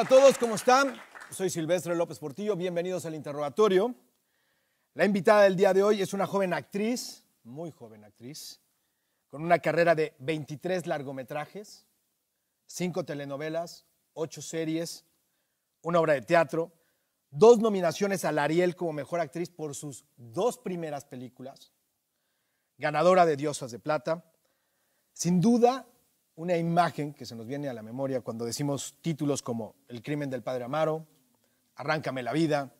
Hola a todos, ¿cómo están? Soy Silvestre López Portillo, bienvenidos al interrogatorio. La invitada del día de hoy es una joven actriz, muy joven actriz, con una carrera de 23 largometrajes, 5 telenovelas, 8 series, una obra de teatro, dos nominaciones al Ariel como mejor actriz por sus dos primeras películas, ganadora de Diosas de Plata. Sin duda, una imagen que se nos viene a la memoria cuando decimos títulos como El crimen del padre Amaro, Arráncame la vida,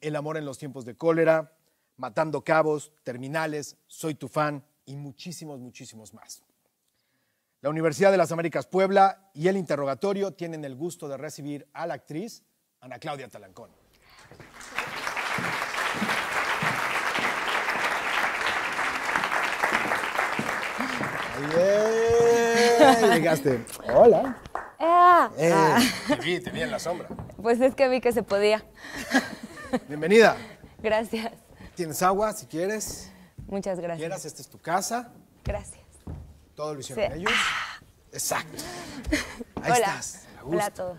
El amor en los tiempos de cólera, Matando cabos, Terminales, Soy tu fan y muchísimos, muchísimos más. La Universidad de las Américas Puebla y el interrogatorio tienen el gusto de recibir a la actriz Ana Claudia Talancón. llegaste, hola. Eh, eh. Ah. te vi, te vi en la sombra. Pues es que vi que se podía. Bienvenida. Gracias. Tienes agua si quieres. Muchas gracias. Quieras, esta es tu casa. Gracias. Todo el hicieron ah. Exacto. Ahí estás. Hola a todos.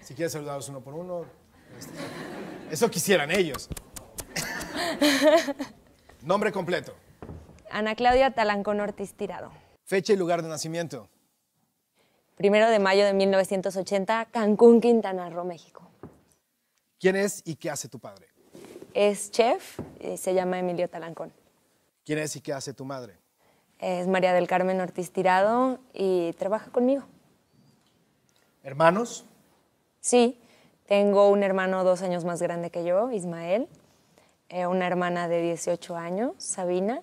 Si quieres saludarlos uno por uno. Eso quisieran ellos. Nombre completo. Ana Claudia Talancón Ortiz Tirado. Fecha y lugar de nacimiento. Primero de mayo de 1980, Cancún, Quintana Roo, México. ¿Quién es y qué hace tu padre? Es chef y se llama Emilio Talancón. ¿Quién es y qué hace tu madre? Es María del Carmen Ortiz Tirado y trabaja conmigo. ¿Hermanos? Sí, tengo un hermano dos años más grande que yo, Ismael, eh, una hermana de 18 años, Sabina,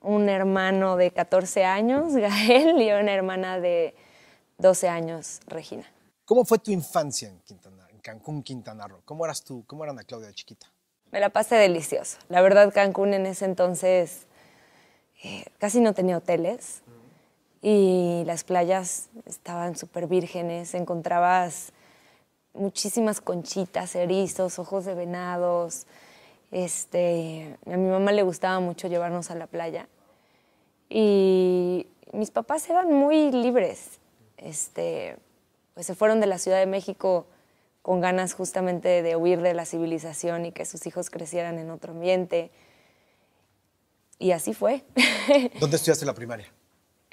un hermano de 14 años, Gael, y una hermana de 12 años, Regina. ¿Cómo fue tu infancia en, Quintana, en Cancún, Quintana Roo? ¿Cómo eras tú? ¿Cómo era Ana Claudia chiquita? Me la pasé delicioso. La verdad, Cancún en ese entonces eh, casi no tenía hoteles y las playas estaban súper vírgenes. Encontrabas muchísimas conchitas, erizos, ojos de venados, este, a mi mamá le gustaba mucho llevarnos a la playa y mis papás eran muy libres. Este, pues se fueron de la Ciudad de México con ganas justamente de huir de la civilización y que sus hijos crecieran en otro ambiente. Y así fue. ¿Dónde estudiaste la primaria?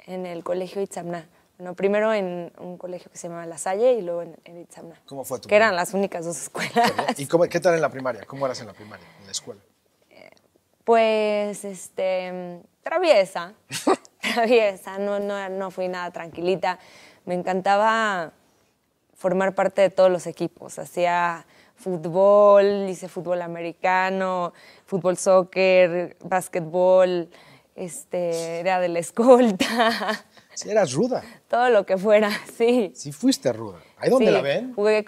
En el colegio Itzamna. Bueno, primero en un colegio que se llamaba La Salle y luego en, Itzamna. ¿Cómo fue tu Que eran las únicas dos escuelas. ¿Y cómo, qué tal en la primaria? ¿Cómo eras en la primaria? escuela? Pues, este, traviesa, traviesa, no, no, no fui nada tranquilita. Me encantaba formar parte de todos los equipos. Hacía fútbol, hice fútbol americano, fútbol soccer, básquetbol, este, era de la escolta. Sí, eras ruda. Todo lo que fuera, sí. Sí, fuiste ruda. ¿Ahí dónde la ven? Jugué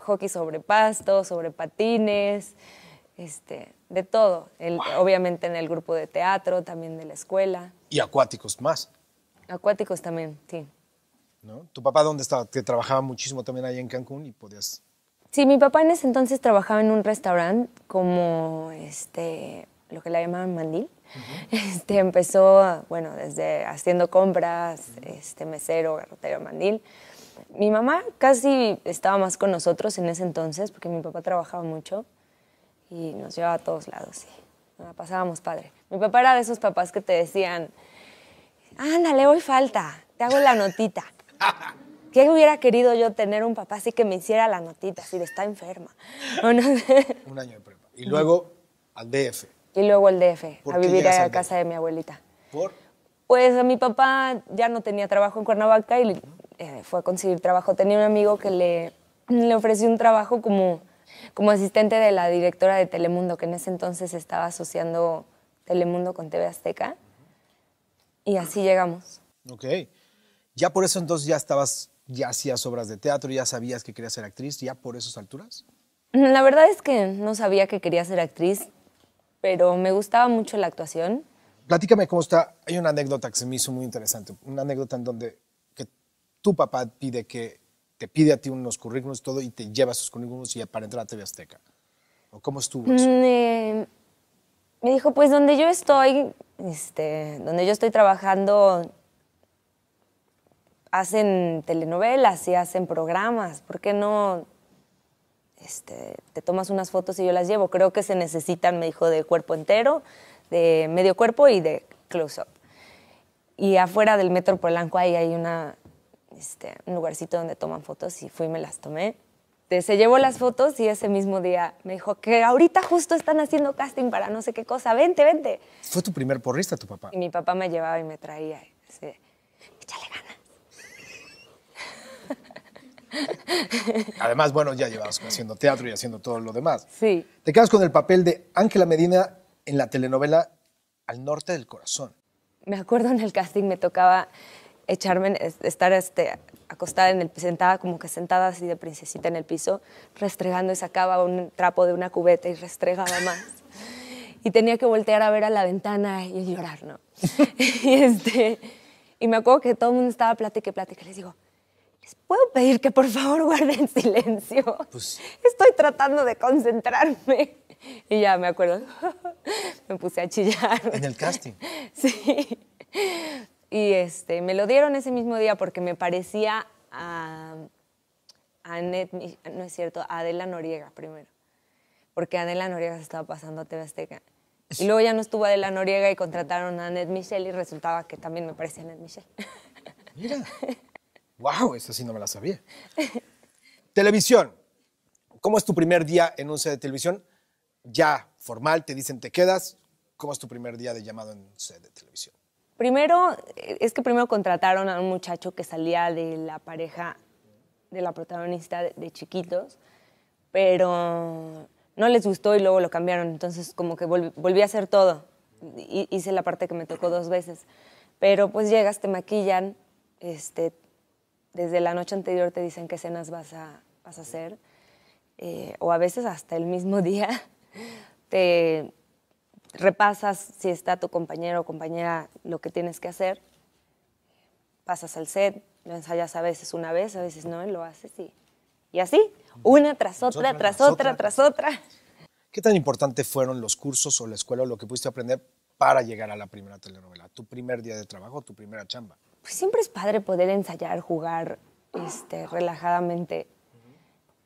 hockey sobre pasto, sobre patines este, de todo. Obviamente en el grupo de teatro, también de la escuela. ¿Y acuáticos más? Acuáticos también, sí. ¿No? ¿Tu papá dónde estaba? Que trabajaba muchísimo también ahí en Cancún y podías... Sí, mi papá en ese entonces trabajaba en un restaurante como este, lo que la llamaban mandil. este, empezó, bueno, desde haciendo compras, este, mesero, garrotero, mandil. Mi mamá casi estaba más con nosotros en ese entonces porque mi papá trabajaba mucho y nos llevaba a todos lados sí. nos pasábamos padre. Mi papá era de esos papás que te decían, ándale, hoy falta, te hago la notita. ¿Qué hubiera querido yo tener un papá así que me hiciera la notita, si está enferma? un año de prepa. Y luego al DF. Y luego al DF, a vivir a casa de mi abuelita. ¿Por? Pues a mi papá ya no tenía trabajo en Cuernavaca y eh, fue a conseguir trabajo. Tenía un amigo que le, le ofreció un trabajo como como asistente de la directora de Telemundo, que en ese entonces estaba asociando Telemundo con TV Azteca. Y así llegamos. Ok. ¿Ya por eso entonces ya estabas, ya hacías obras de teatro, ya sabías que querías ser actriz, ya por esas alturas? La verdad es que no sabía que quería ser actriz, pero me gustaba mucho la actuación. Platícame cómo está. Hay una anécdota que se me hizo muy interesante. Una anécdota en donde tu papá pide que te pide a ti unos currículums y todo y te lleva esos currículums y para entrar a TV Azteca? ¿O cómo estuvo mm, eh, me dijo, pues donde yo estoy, este, donde yo estoy trabajando, hacen telenovelas y hacen programas. ¿Por qué no este, te tomas unas fotos y yo las llevo? Creo que se necesitan, me dijo, de cuerpo entero, de medio cuerpo y de close-up. Y afuera del Metro Polanco ahí hay una este, un lugarcito donde toman fotos y fui y me las tomé. Se llevó las fotos y ese mismo día me dijo que ahorita justo están haciendo casting para no sé qué cosa, vente, vente. ¿Fue tu primer porrista tu papá? mi papá me llevaba y me traía. échale ganas. Además, bueno, ya llevabas haciendo teatro y haciendo todo lo demás. Sí. Te quedas con el papel de Ángela Medina en la telenovela Al Norte del Corazón. Me acuerdo en el casting me tocaba echarme, estar este, acostada en el, sentada como que sentada así de princesita en el piso, restregando y sacaba un trapo de una cubeta y restregaba más. Y tenía que voltear a ver a la ventana y llorar, ¿no? y, este, y me acuerdo que todo el mundo estaba y plática Les digo, ¿les puedo pedir que por favor guarden silencio? Pues Estoy tratando de concentrarme. Y ya me acuerdo, me puse a chillar. En el casting. Sí. Y este, me lo dieron ese mismo día porque me parecía a, a no es cierto, a Adela Noriega primero. Porque Adela Noriega se estaba pasando a TV Azteca. Y luego ya no estuvo Adela Noriega y contrataron a Annette Michelle y resultaba que también me parecía Annette Michelle. Mira. ¡Wow! Eso sí no me la sabía. televisión. ¿Cómo es tu primer día en un set de televisión? Ya formal, te dicen te quedas. ¿Cómo es tu primer día de llamado en un set de televisión? Primero, es que primero contrataron a un muchacho que salía de la pareja de la protagonista de, chiquitos, pero no les gustó y luego lo cambiaron. Entonces, como que volví, a hacer todo. hice la parte que me tocó dos veces. Pero pues llegas, te maquillan, este, desde la noche anterior te dicen qué escenas vas a, vas a hacer, eh, o a veces hasta el mismo día. Te, repasas si está tu compañero o compañera lo que tienes que hacer, pasas al set, lo ensayas a veces una vez, a veces no, lo haces y, y así, una tras otra, tras, otra, tras otra. ¿Qué tan importante fueron los cursos o la escuela o lo que pudiste aprender para llegar a la primera telenovela, tu primer día de trabajo, tu primera chamba? Pues siempre es padre poder ensayar, jugar este, relajadamente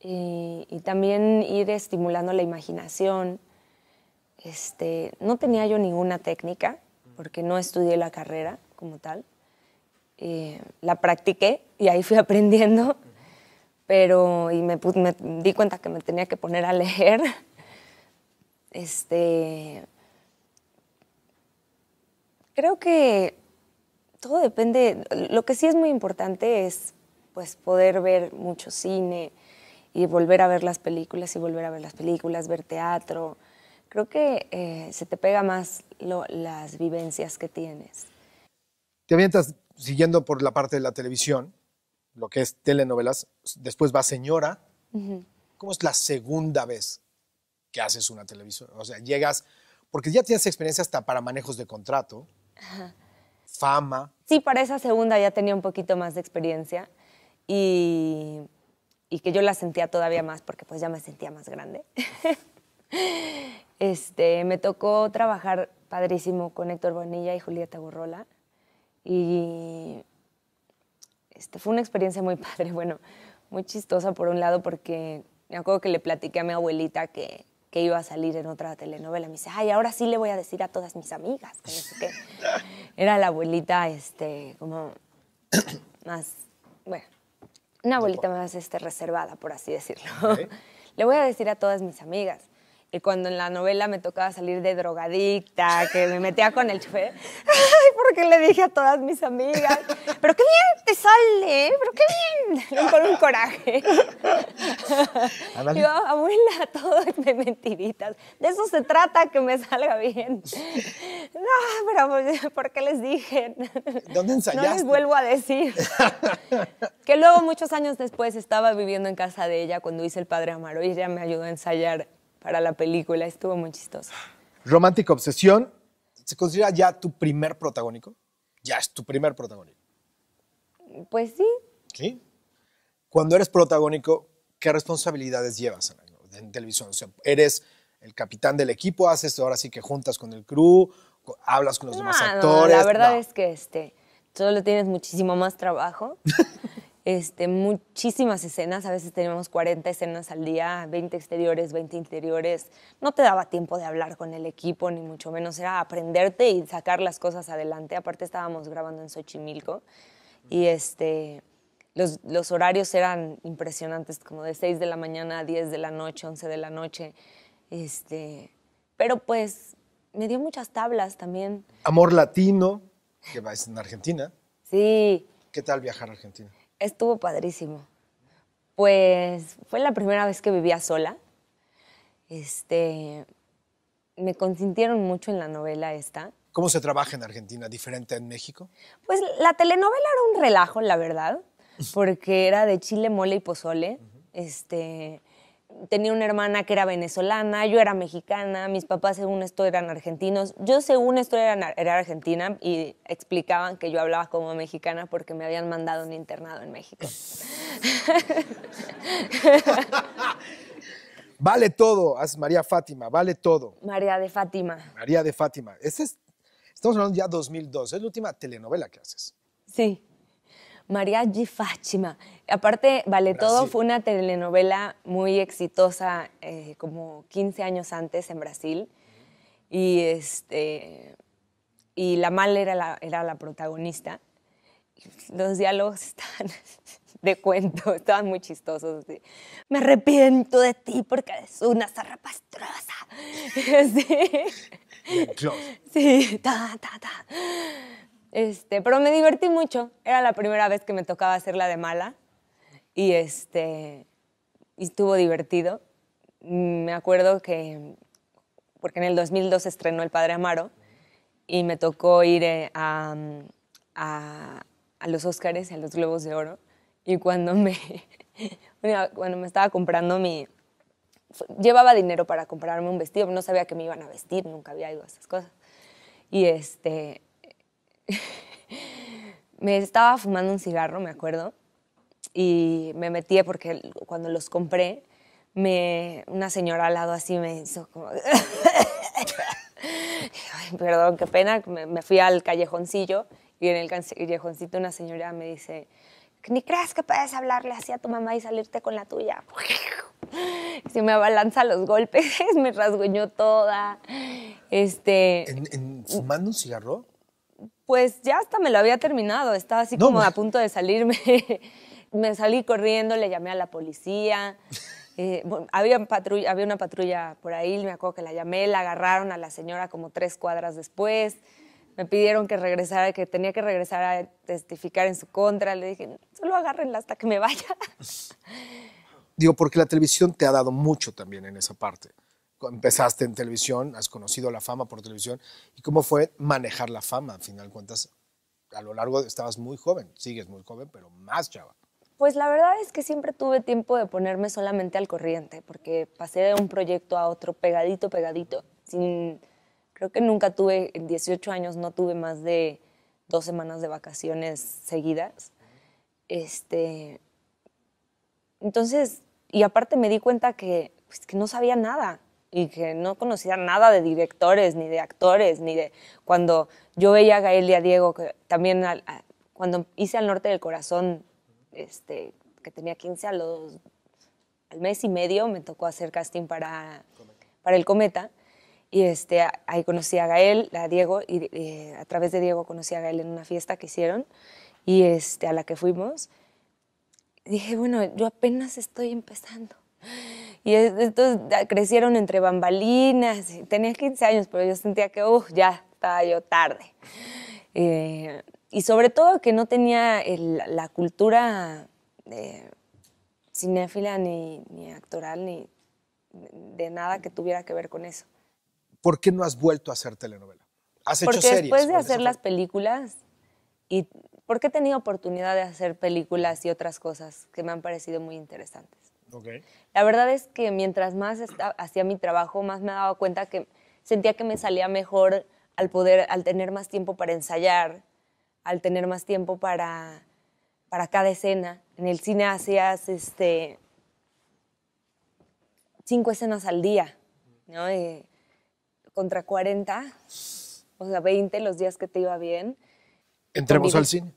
y también ir estimulando la imaginación este, no tenía yo ninguna técnica, porque no estudié la carrera como tal. Eh, la practiqué y ahí fui aprendiendo, pero y me, di cuenta que me tenía que poner a leer. Este, creo que todo depende, lo que sí es muy importante es pues, poder ver mucho cine y volver a ver las películas y volver a ver las películas, ver teatro, creo que eh, se te pega más las vivencias que tienes. Te avientas siguiendo por la parte de la televisión, lo que es telenovelas, después va Señora. ¿Cómo es la segunda vez que haces una televisión? O sea, llegas, porque ya tienes experiencia hasta para manejos de contrato, fama. Sí, para esa segunda ya tenía un poquito más de experiencia y, y que yo la sentía todavía más porque pues ya me sentía más grande. Este, me tocó trabajar padrísimo con Héctor Bonilla y Julieta Gurrola. y este, fue una experiencia muy padre, bueno, muy chistosa por un lado porque me acuerdo que le platiqué a mi abuelita que, que iba a salir en otra telenovela. Me dice, ay, ahora sí le voy a decir a todas mis amigas. Era la abuelita, este, como más, bueno, una abuelita más este, reservada, por así decirlo. le voy a decir a todas mis amigas. Y cuando en la novela me tocaba salir de drogadicta, que me metía con el chofer, ay, porque le dije a todas mis amigas, pero qué bien te sale, pero qué bien, con un coraje. Yo, abuela, todo es de mentiritas. De eso se trata, que me salga bien. No, pero ¿por qué les dije? ¿Dónde ensayaste? No les vuelvo a decir. que luego, muchos años después, estaba viviendo en casa de ella cuando hice El Padre Amaro y ella me ayudó a ensayar para la película. Estuvo muy chistoso. Romántica Obsesión, ¿se considera ya tu primer protagónico? Ya es tu primer protagónico. Pues sí. Sí. Cuando eres protagónico, ¿qué responsabilidades llevas en, televisión? O sea, eres el capitán del equipo, haces ahora sí que juntas con el crew, hablas con los demás actores. No, la verdad es que este, solo tienes muchísimo más trabajo. Este, muchísimas escenas, a veces teníamos 40 escenas al día, 20 exteriores, 20 interiores, no te daba tiempo de hablar con el equipo, ni mucho menos, era aprenderte y sacar las cosas adelante, aparte estábamos grabando en Xochimilco y este, los, horarios eran impresionantes, como de 6 de la mañana a 10 de la noche, 11 de la noche, este, pero pues me dio muchas tablas también. Amor Latino, que va en Argentina. Sí. ¿Qué tal viajar a Argentina? Estuvo padrísimo. Pues fue la primera vez que vivía sola. Este, me consintieron mucho en la novela esta. ¿Cómo se trabaja en Argentina? ¿Diferente en México? Pues la telenovela era un relajo, la verdad, porque era de chile, mole y pozole. Este, tenía una hermana que era venezolana, yo era mexicana, mis papás según esto eran argentinos, yo según esto era, argentina y explicaban que yo hablaba como mexicana porque me habían mandado un internado en México. vale todo, haz María Fátima, vale todo. María de Fátima. María de Fátima. Este es, estamos hablando ya 2002, es la última telenovela que haces. Sí. María Fátima, Aparte, Vale Todo fue una telenovela muy exitosa eh, como 15 años antes en Brasil. Y, este, y la mal era la, era la protagonista. Los diálogos están de cuento, estaban muy chistosos. Me arrepiento de ti porque es una zarra pastrosa. Sí. Sí, ta, ta, ta. Este, pero me divertí mucho. Era la primera vez que me tocaba hacerla de mala. Y este, estuvo divertido. Me acuerdo que, porque en el 2002 estrenó El Padre Amaro y me tocó ir eh, a, a, a los Óscares, a los Globos de Oro. Y cuando me, cuando me estaba comprando mi... Llevaba dinero para comprarme un vestido, no sabía que me iban a vestir, nunca había ido a esas cosas. Y este, me estaba fumando un cigarro, me acuerdo, y me metí porque cuando los compré, me, una señora al lado así me hizo como... perdón, qué pena, me, fui al callejoncillo y en el callejoncito una señora me dice, ni creas que puedes hablarle así a tu mamá y salirte con la tuya. se me abalanza los golpes, me rasguñó toda. Este, fumando un cigarro? Pues ya hasta me lo había terminado, estaba así como pues. a punto de salirme. me salí corriendo, le llamé a la policía. Eh, había una patrulla por ahí, me acuerdo que la llamé, la agarraron a la señora como tres cuadras después. Me pidieron que regresara, que tenía que regresar a testificar en su contra. Le dije, solo agárrenla hasta que me vaya. Digo, porque la televisión te ha dado mucho también en esa parte empezaste en televisión, has conocido la fama por televisión, y cómo fue manejar la fama, al final cuentas, a lo largo estabas muy joven, sigues muy joven, pero más chava. Pues la verdad es que siempre tuve tiempo de ponerme solamente al corriente, porque pasé de un proyecto a otro pegadito, pegadito, sin, creo que nunca tuve, en 18 años no tuve más de dos semanas de vacaciones seguidas. Este, entonces, y aparte me di cuenta que, pues, que no sabía nada, y que no conocía nada de directores, ni de actores, ni de... Cuando yo veía a Gael y a Diego, que también cuando hice Al Norte del Corazón, este, que tenía 15 a los... Al mes y medio me tocó hacer casting para, para El Cometa. Y este, ahí conocí a Gael, a Diego, y a través de Diego conocí a Gael en una fiesta que hicieron y este, a la que fuimos. Dije, bueno, yo apenas estoy empezando. Y estos crecieron entre bambalinas. Tenía 15 años, pero yo sentía que, uff, ya estaba yo tarde. Eh, y sobre todo que no tenía la cultura eh, cinéfila ni, ni actoral ni de nada que tuviera que ver con eso. ¿Por qué no has vuelto a hacer telenovela? Has hecho Porque series. Después de hacer las películas y porque he tenido oportunidad de hacer películas y otras cosas que me han parecido muy interesantes. La verdad es que mientras más hacía mi trabajo, más me daba cuenta que sentía que me salía mejor al poder, al tener más tiempo para ensayar, al tener más tiempo para, para cada escena. En el cine hacías este, cinco escenas al día, ¿no? contra 40, o sea, 20 los días que te iba bien. Entremos al cine.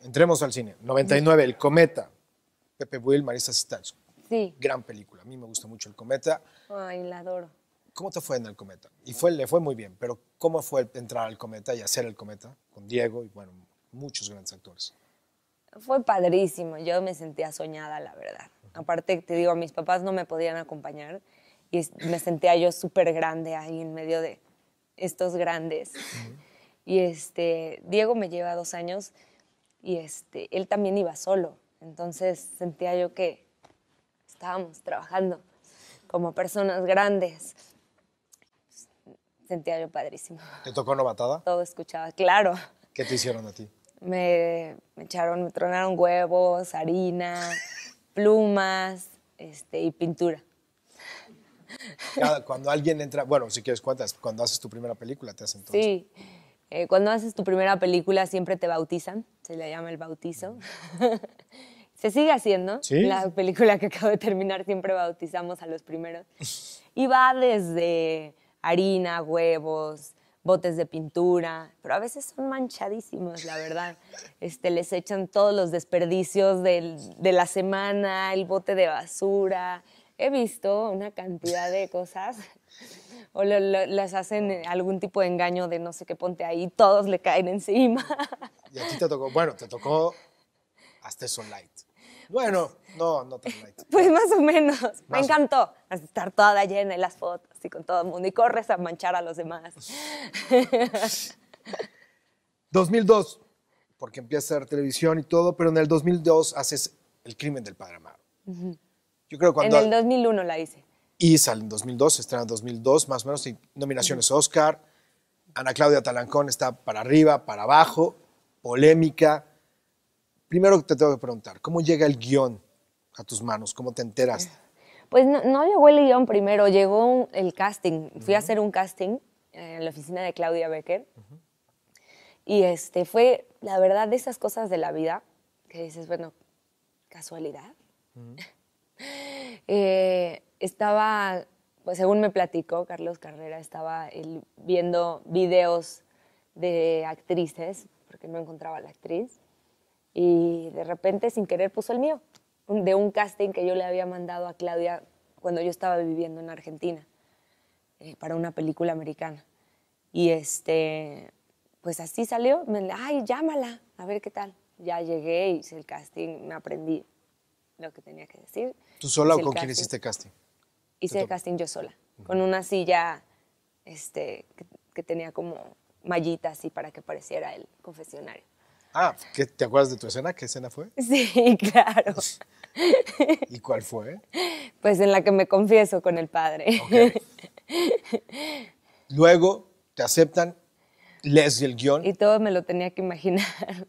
Entremos al cine. 99, El Cometa. Pepe Will, Marisa Sistanch. Sí. Gran película. A mí me gusta mucho El Cometa. Ay, la adoro. ¿Cómo te fue en El Cometa? Y fue, le fue muy bien, pero ¿cómo fue entrar al Cometa y hacer El Cometa con Diego y, bueno, muchos grandes actores? Fue padrísimo. Yo me sentía soñada, la verdad. Aparte, te digo, mis papás no me podían acompañar y me sentía yo súper grande ahí en medio de estos grandes. Y este, Diego me lleva dos años y este, él también iba solo. Entonces sentía yo que estábamos trabajando como personas grandes. Sentía yo padrísimo. ¿Te tocó novatada? Todo escuchaba, claro. ¿Qué te hicieron a ti? Me, echaron, me tronaron huevos, harina, plumas este, y pintura. cuando alguien entra, bueno, si quieres cuentas, cuando haces tu primera película te hacen todo. Sí, eh, cuando haces tu primera película siempre te bautizan, se le llama el bautizo. Mm. Se sigue haciendo. ¿Sí? La película que acabo de terminar siempre bautizamos a los primeros. Y va desde harina, huevos, botes de pintura, pero a veces son manchadísimos, la verdad. Este, les echan todos los desperdicios de la semana, el bote de basura. He visto una cantidad de cosas. O lo, las hacen eh, algún tipo de engaño de no sé qué ponte ahí, todos le caen encima. Y a ti te tocó, bueno, te tocó hasta Light. Bueno, no, no tan light. Pues más o menos. me encantó estar toda llena en las fotos y con todo el mundo. Y corres a manchar a los demás. 2002, porque empieza a ser televisión y todo, pero en el 2002 haces El crimen del padre Amaro. Yo creo cuando... En el 2001 la hice. Y sale en 2002, se estrena en 2002, más o menos, y nominaciones a Oscar. Ana Claudia Talancón está para arriba, para abajo, polémica primero te tengo que preguntar, ¿cómo llega el guión a tus manos? ¿Cómo te enteras. Pues no, llegó el guión primero, llegó el casting. Fui a hacer un casting en la oficina de Claudia Becker. Y este, fue, la verdad, de esas cosas de la vida que dices, bueno, casualidad. Eh, estaba, pues según me platicó Carlos Carrera, estaba viendo videos de actrices, porque no encontraba a la actriz y de repente sin querer puso el mío, de un casting que yo le había mandado a Claudia cuando yo estaba viviendo en Argentina, eh, para una película americana. Y este, pues así salió, me ay, llámala, a ver qué tal. Ya llegué, hice el casting, me aprendí lo que tenía que decir. ¿Tú sola o con quién hiciste casting? Hice el casting yo sola, con una silla este, que, que tenía como mallita así para que pareciera el confesionario. Ah, ¿te acuerdas de tu escena? ¿Qué escena fue? Sí, claro. ¿Y cuál fue? Pues en la que me confieso con el padre. Luego te aceptan, lees el guión. Y todo me lo tenía que imaginar.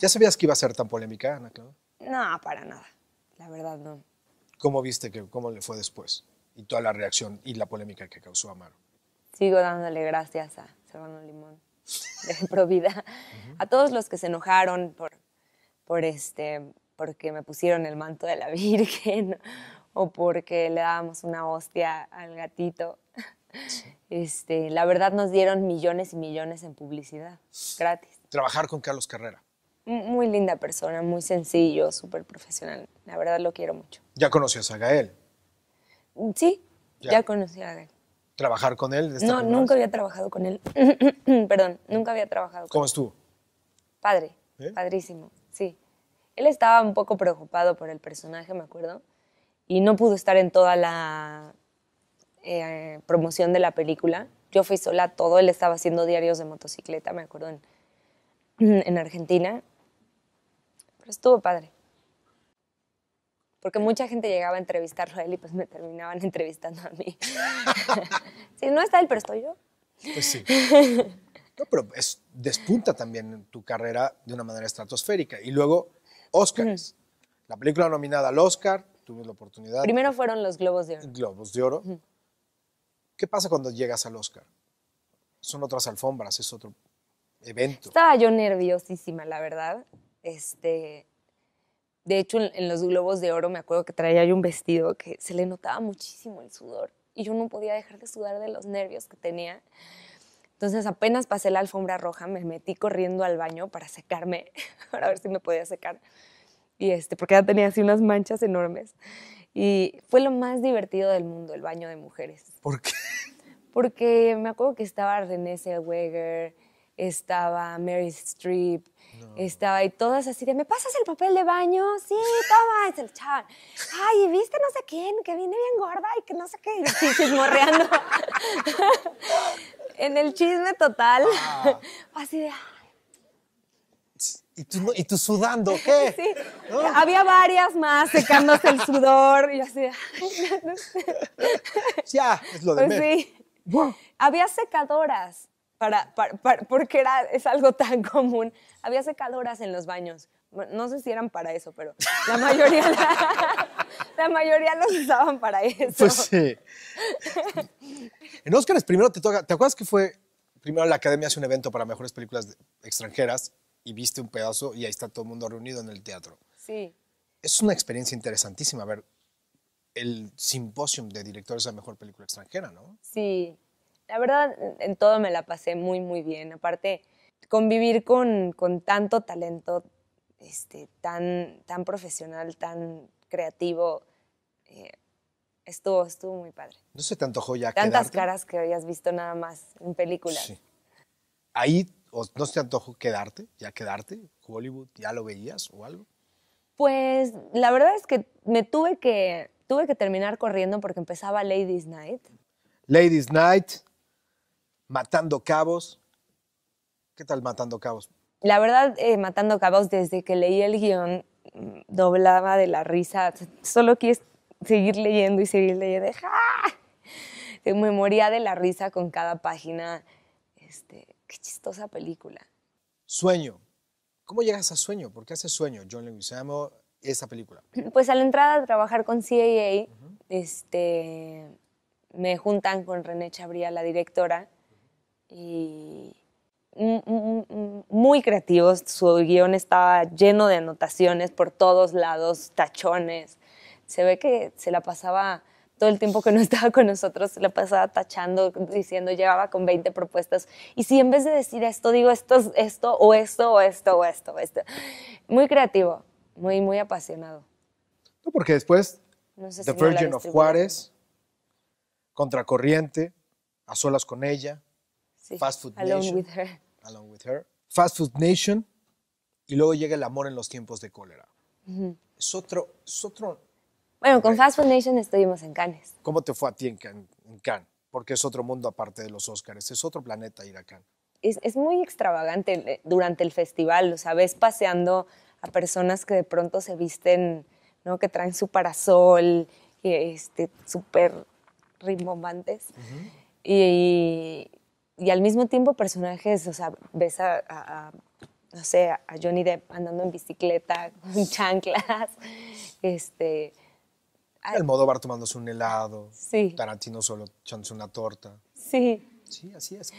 ¿Ya sabías que iba a ser tan polémica, Ana Clara? No, para nada. La verdad, no. ¿Cómo viste que cómo le fue después? Y toda la reacción y la polémica que causó Amaro. Sigo dándole gracias a Serrano Limón de Provida, a todos los que se enojaron por, por este, porque me pusieron el manto de la Virgen o porque le dábamos una hostia al gatito. Este, la verdad nos dieron millones y millones en publicidad, gratis. Trabajar con Carlos Carrera. Muy linda persona, muy sencillo, súper profesional. La verdad lo quiero mucho. ¿Ya conocías a Gael? Sí, ya, ya conocí a Gael trabajar con él? no, nunca había trabajado con él. Perdón, nunca había trabajado con ¿Cómo estuvo? Padre, ¿Eh? padrísimo, sí. Él estaba un poco preocupado por el personaje, me acuerdo, y no pudo estar en toda la eh, promoción de la película. Yo fui sola todo, él estaba haciendo diarios de motocicleta, me acuerdo, en Argentina. Pero estuvo padre porque mucha gente llegaba a entrevistarlo a él y pues me terminaban entrevistando a mí. Si no está él, pero estoy yo. Pues sí. No, pero es, despunta también tu carrera de una manera estratosférica. Y luego, Oscars. La película nominada al Oscar, tuve la oportunidad. Primero fueron los Globos de Oro. Globos de Oro. ¿Qué pasa cuando llegas al Oscar? Son otras alfombras, es otro evento. Estaba yo nerviosísima, la verdad. Este, de hecho, en, los globos de oro me acuerdo que traía yo un vestido que se le notaba muchísimo el sudor y yo no podía dejar de sudar de los nervios que tenía. Entonces apenas pasé la alfombra roja, me metí corriendo al baño para secarme, para ver si me podía secar. Y este, porque ya tenía así unas manchas enormes. Y fue lo más divertido del mundo, el baño de mujeres. ¿Por qué? Porque me acuerdo que estaba René Zellweger, estaba Mary Streep, estaba y todas así de, ¿me pasas el papel de baño? Sí, toma, el chat. Ay, ¿y viste no sé quién? Que viene bien gorda y que no sé qué. Y chismorreando. en el chisme total. Ah. Así de, y tú, y tú, sudando, ¿qué? Sí. Había varias más secándose el sudor y así así. ya, es lo de pues Había secadoras para, porque era, es algo tan común. Había secadoras en los baños. No sé si eran para eso, pero la mayoría, la, mayoría los usaban para eso. Pues sí. En Oscars primero te toca, ¿te acuerdas que fue, primero la Academia hace un evento para mejores películas extranjeras y viste un pedazo y ahí está todo el mundo reunido en el teatro? Sí. Es una experiencia interesantísima ver el simposium de directores a mejor película extranjera, ¿no? Sí, la verdad, en todo me la pasé muy, muy bien. Aparte, convivir con, tanto talento este, tan, tan profesional, tan creativo, eh, estuvo, estuvo muy padre. ¿No se te antojó ya Tantas caras que habías visto nada más en películas. Sí. Ahí, ¿no se te antojó quedarte? ¿Ya quedarte? ¿Hollywood? ¿Ya lo veías o algo? Pues la verdad es que me tuve que, tuve que terminar corriendo porque empezaba Ladies Night. Ladies Night, Matando Cabos. ¿Qué tal Matando Cabos? La verdad, eh, Matando Cabos, desde que leí el guión, doblaba de la risa. Solo quise seguir leyendo y seguir leyendo. de ah". memoria de la risa con cada página. Este, qué chistosa película. Sueño. ¿Cómo llegas a Sueño? ¿Por qué haces Sueño, John llamó esa película? Pues a la entrada a trabajar con CAA, este, me juntan con René Chabría, la directora, y muy creativos. Su guión estaba lleno de anotaciones por todos lados, tachones. Se ve que se la pasaba todo el tiempo que no estaba con nosotros, se la pasaba tachando, diciendo, llegaba con 20 propuestas. Y si en vez de decir esto, digo esto, esto, o esto, o esto, o esto, esto. Muy creativo, muy, muy apasionado. No, porque después, The Virgin of Juárez, Contracorriente, a solas con ella, Fast Food Nation. Along with her. Fast Food Nation. Y luego llega El amor en los tiempos de cólera. Es otro. otro bueno, con Fast Food Nation estuvimos en Cannes. ¿Cómo te fue a ti en, Cannes? Porque es otro mundo aparte de los Oscars, es otro planeta ir a Cannes. Es, es, muy extravagante eh, durante el festival, o sea, ves paseando a personas que de pronto se visten, ¿no? que traen su parasol, y este, súper rimbombantes. y y al mismo tiempo personajes, o sea, ves a, no sé, a Johnny Depp andando en bicicleta, con chanclas, este... El modo bar tomándose un helado, sí. Tarantino solo echándose una torta. Sí. Sí, así es.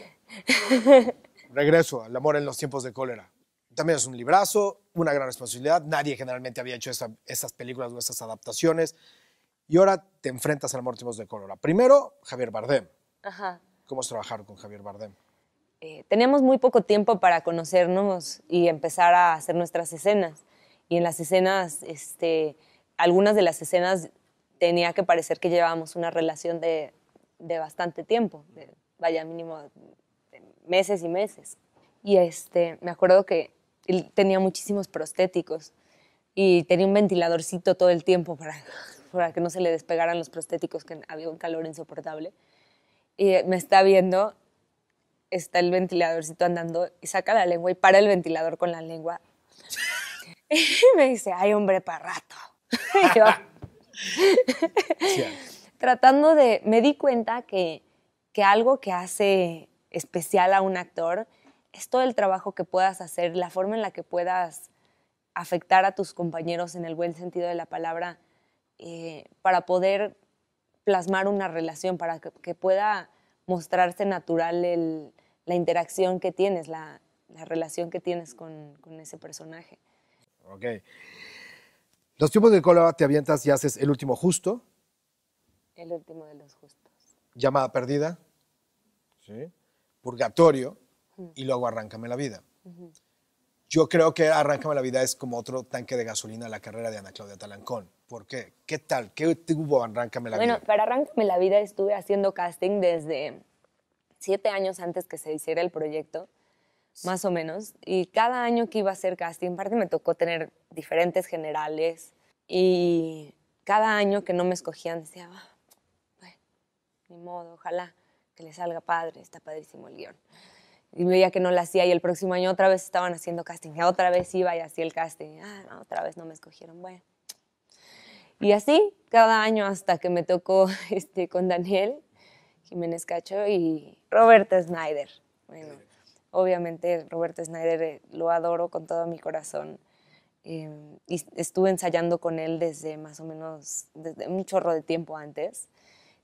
Regreso al amor en los tiempos de cólera. También es un librazo, una gran responsabilidad. Nadie generalmente había hecho esas películas o esas adaptaciones. Y ahora te enfrentas al amor en tiempos de cólera. Primero, Javier Bardem. Ajá. ¿Cómo es trabajar con Javier Bardem? Eh, teníamos muy poco tiempo para conocernos y empezar a hacer nuestras escenas. Y en las escenas, este, algunas de las escenas tenía que parecer que llevábamos una relación de, de bastante tiempo, vaya mínimo meses y meses. Y este, me acuerdo que él tenía muchísimos prostéticos y tenía un ventiladorcito todo el tiempo para, para que no se le despegaran los prostéticos, que había un calor insoportable y me está viendo, está el ventiladorcito andando y saca la lengua y para el ventilador con la lengua. y me dice, ay hombre, para rato. tratando de, me di cuenta que, que algo que hace especial a un actor es todo el trabajo que puedas hacer, la forma en la que puedas afectar a tus compañeros en el buen sentido de la palabra eh, para poder plasmar una relación, para que, pueda mostrarse natural la interacción que tienes, la, relación que tienes con, ese personaje. Ok. Los tipos de cola te avientas y haces El último justo. El último de los justos. Llamada perdida. Sí. Purgatorio. Y luego Arráncame la vida. Yo creo que Arráncame la vida es como otro tanque de gasolina a la carrera de Ana Claudia Talancón. ¿Por qué? ¿Qué tal? ¿Qué tuvo Arráncame la vida? Bueno, para Arráncame la vida estuve haciendo casting desde siete años antes que se hiciera el proyecto, más o menos. Y cada año que iba a hacer casting, parte me tocó tener diferentes generales. Y cada año que no me escogían decía, ah, bueno, ni modo, ojalá que le salga padre, está padrísimo el guión y veía que no la hacía y el próximo año otra vez estaban haciendo casting, y otra vez iba y hacía el casting, ah, otra vez no me escogieron, bueno. Y así cada año hasta que me tocó este, con Daniel Jiménez Cacho y Roberto Snyder. Bueno, obviamente Roberto Snyder eh, lo adoro con todo mi corazón. Em, y estuve ensayando con él desde más o menos, desde un chorro de tiempo antes.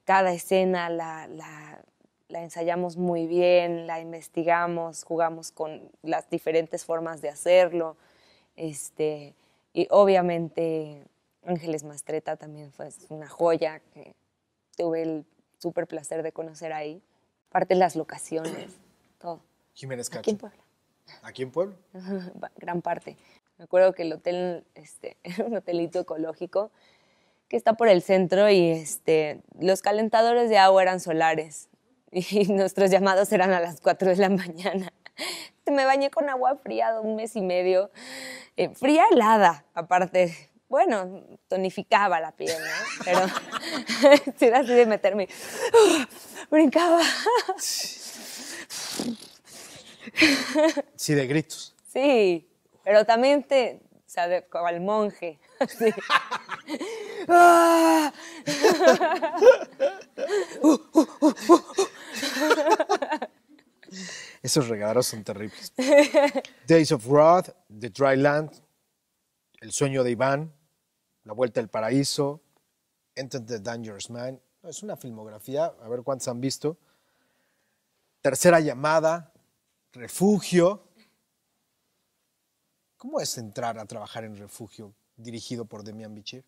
Cada escena la la ensayamos muy bien, la investigamos, jugamos con las diferentes formas de hacerlo. Este, y obviamente Ángeles Mastreta también fue una joya que tuve el súper placer de conocer ahí. Aparte las locaciones, todo. Jiménez Cacho. Aquí en Puebla. ¿Aquí en Puebla? Gran parte. Me acuerdo que el hotel este, era un hotelito ecológico que está por el centro y este, los calentadores de agua eran solares y nuestros llamados eran a las 4 de la mañana. Me bañé con agua fría de un mes y medio, eh, fría helada, aparte. Bueno, tonificaba la piel, ¿no? Pero era así de meterme. ¡Ah! brincaba. Sí, de gritos. Sí, pero también te, o sea, como al monje. Sí. ¡Ah! Uh, uh, uh, esos regalos son terribles. Days of Wrath, The Dry Land, El sueño de Iván, La vuelta al paraíso, Enter the Dangerous Man. Es una filmografía, a ver cuántos han visto. Tercera llamada, Refugio. ¿Cómo es entrar a trabajar en Refugio, dirigido por Demian Bichir?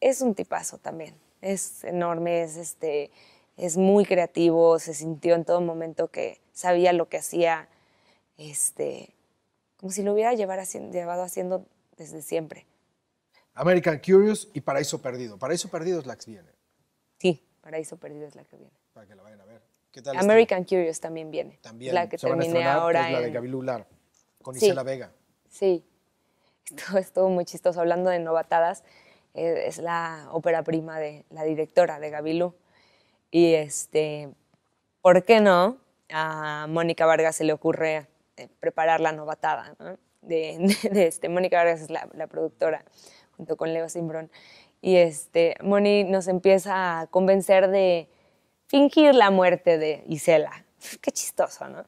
Es un tipazo también. Es enorme, es este es muy creativo, se sintió en todo momento que sabía lo que hacía, este, como si lo hubiera llevado haciendo desde siempre. American Curious y Paraíso Perdido. Paraíso Perdido es la que viene. Sí, Paraíso Perdido es la que viene. Para que la vayan a ver. Este? American Curious también viene. También. La que terminé ahora. Es la de Gaby con Isela Vega. Sí. Esto estuvo muy chistoso. Hablando de novatadas, eh, es la ópera prima de la directora de Gaby y este, ¿por qué no? A Mónica Vargas se le ocurre eh, preparar la novatada, ¿no? De, este, Mónica Vargas es la, productora, junto con Leo Simbrón. Y este, Moni nos empieza a convencer de fingir la muerte de Isela. Qué chistoso, ¿no?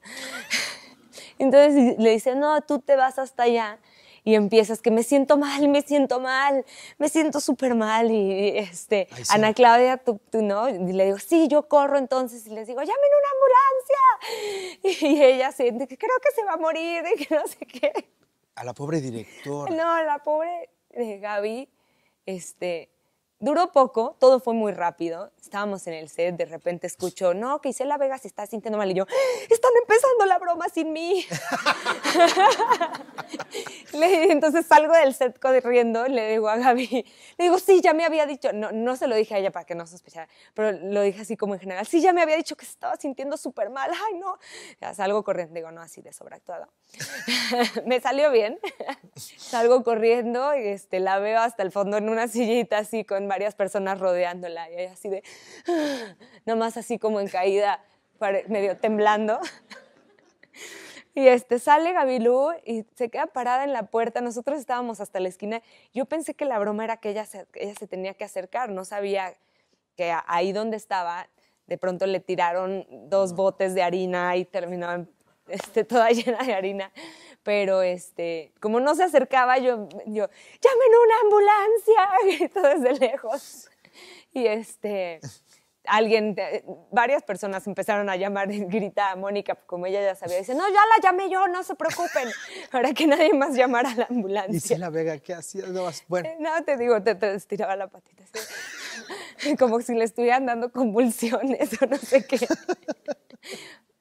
Entonces le dice, no, tú te vas hasta allá y empiezas que me siento mal, me siento mal, me siento súper mal y este, Ana Claudia, tú, tú, no, y le digo, sí, yo corro entonces y les digo, llamen una ambulancia y ella siente que creo que se va a morir y que no sé qué. A la pobre directora. No, a la pobre de Gaby, este, Duró poco, todo fue muy rápido. Estábamos en el set, de repente escucho, no, que Isela Vega se está sintiendo mal. Y yo, están empezando la broma sin mí. Entonces salgo del set corriendo, le digo a Gaby, le digo, sí, ya me había dicho, no, no se lo dije a ella para que no sospechara, pero lo dije así como en general, sí, ya me había dicho que se estaba sintiendo súper mal, ay, no. salgo corriendo, digo, no, así de sobreactuado me salió bien. salgo corriendo, y este, la veo hasta el fondo en una sillita así con varias personas rodeándola y ella así de, nomás así como en caída, medio temblando. Y este, sale Gabilú y se queda parada en la puerta. Nosotros estábamos hasta la esquina. Yo pensé que la broma era que ella se, ella se tenía que acercar. No sabía que ahí donde estaba, de pronto le tiraron dos botes de harina y terminó este, toda llena de harina. Pero este, como no se acercaba, yo, yo llamen una ambulancia, grito desde lejos. Y este, alguien, eh, varias personas empezaron a llamar, grita a Mónica, como ella ya sabía, dice, no, ya la llamé yo, no se preocupen, para que nadie más llamara a la ambulancia. Y la Vega, ¿qué hacías? No, bueno. Eh, no, te digo, te, estiraba la patita como si le estuvieran dando convulsiones o no sé qué.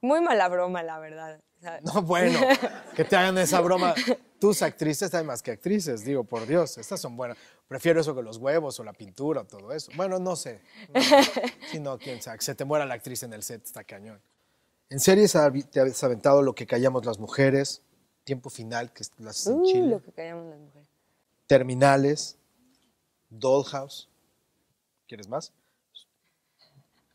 Muy mala broma, la verdad. No, bueno, que te hagan esa broma. Tus actrices están más que actrices, digo, por Dios, estas son buenas. Prefiero eso que los huevos o la pintura o todo eso. Bueno, no sé. si no, quién sabe. Que se te muera la actriz en el set, está cañón. En series te has aventado Lo que callamos las mujeres, Tiempo Final, que las haces en uh, Chile. Lo que callamos las mujeres. Terminales, Dollhouse. ¿Quieres más?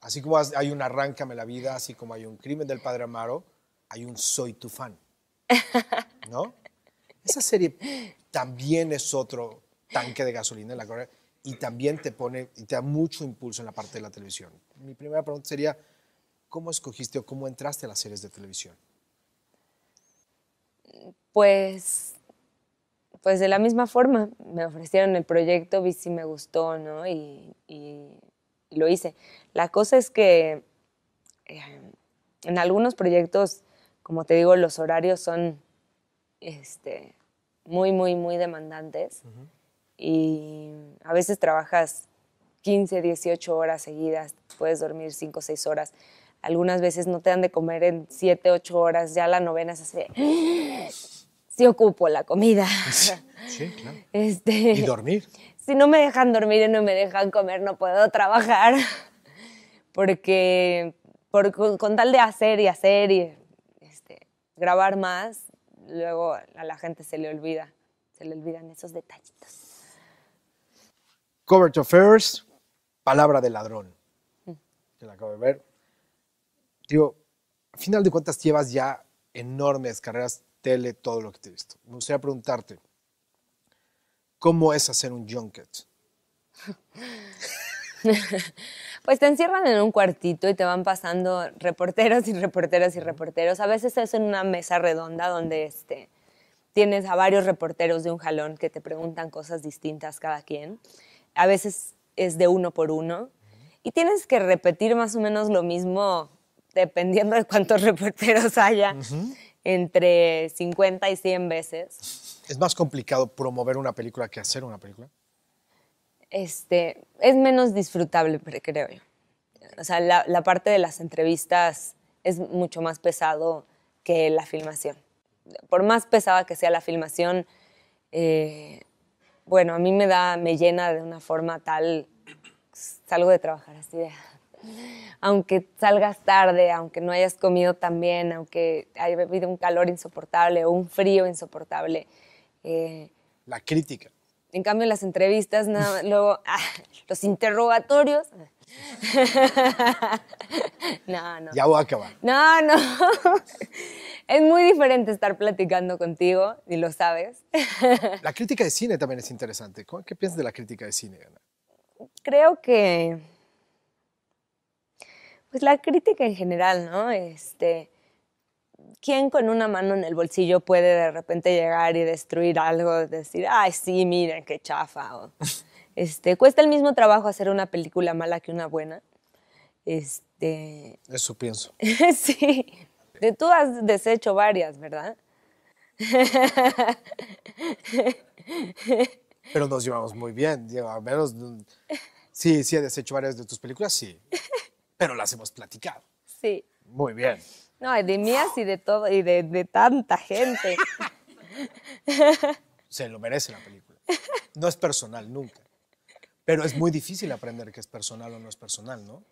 Así como hay un Arráncame la vida, así como hay un Crimen del Padre Amaro, hay un Soy tu fan. ¿No? Esa serie también es otro tanque de gasolina en la carrera y también te pone y te da mucho impulso en la parte de la televisión. Mi primera pregunta sería, ¿cómo escogiste o cómo entraste a las series de televisión? Pues, pues de la misma forma, me ofrecieron el proyecto, vi si me gustó, ¿no? y y lo hice. La cosa es que em, en algunos proyectos, como te digo, los horarios son este, muy, muy, muy demandantes y a veces trabajas 15, 18 horas seguidas, puedes dormir 5, 6 horas. Algunas veces no te dan de comer en 7, 8 horas, ya la novena se hace... ¡Ah! sí ocupo la comida. Sí, claro. Este y dormir si no me dejan dormir y no me dejan comer, no puedo trabajar. Porque con, tal de hacer y hacer y este, grabar más, luego a la gente se le olvida, se le olvidan esos detallitos. to first, palabra de ladrón. Mm. la acabo de ver. Digo, al final de cuentas llevas ya enormes carreras tele, todo lo que te he visto. Me gustaría preguntarte, ¿Cómo es hacer un junket? pues te encierran en un cuartito y te van pasando reporteros y reporteros y reporteros. A veces es en una mesa redonda donde este, tienes a varios reporteros de un jalón que te preguntan cosas distintas cada quien. A veces es de uno por uno. Y tienes que repetir más o menos lo mismo dependiendo de cuántos reporteros haya, entre 50 y 100 veces. ¿Es más complicado promover una película que hacer una película? Este, es menos disfrutable, creo yo. O sea, la, parte de las entrevistas es mucho más pesado que la filmación. Por más pesada que sea la filmación, eh, bueno, a mí me da, me llena de una forma tal, salgo de trabajar así aunque salgas tarde, aunque no hayas comido tan bien, aunque haya habido un calor insoportable o un frío insoportable, eh, la crítica. En cambio, en las entrevistas, luego, ah, los interrogatorios. no, no. Ya voy a acabar. No, no. es muy diferente estar platicando contigo y lo sabes. la crítica de cine también es interesante. ¿Qué piensas de la crítica de cine, Ana? Creo que. Pues la crítica en general, ¿no? Este, ¿quién con una mano en el bolsillo puede de repente llegar y destruir algo? Decir, ay, sí, miren, qué chafa. este, cuesta el mismo trabajo hacer una película mala que una buena. Este... Eso pienso. sí. De, tú has deshecho varias, ¿verdad? Pero nos llevamos muy bien, menos... Sí, sí, he deshecho varias de tus películas, sí. Pero las hemos platicado. Sí. Muy bien. No, de mías y de todo, y de, tanta gente. Se lo merece la película. No es personal nunca. Pero es muy difícil aprender que es personal o no es personal, ¿no?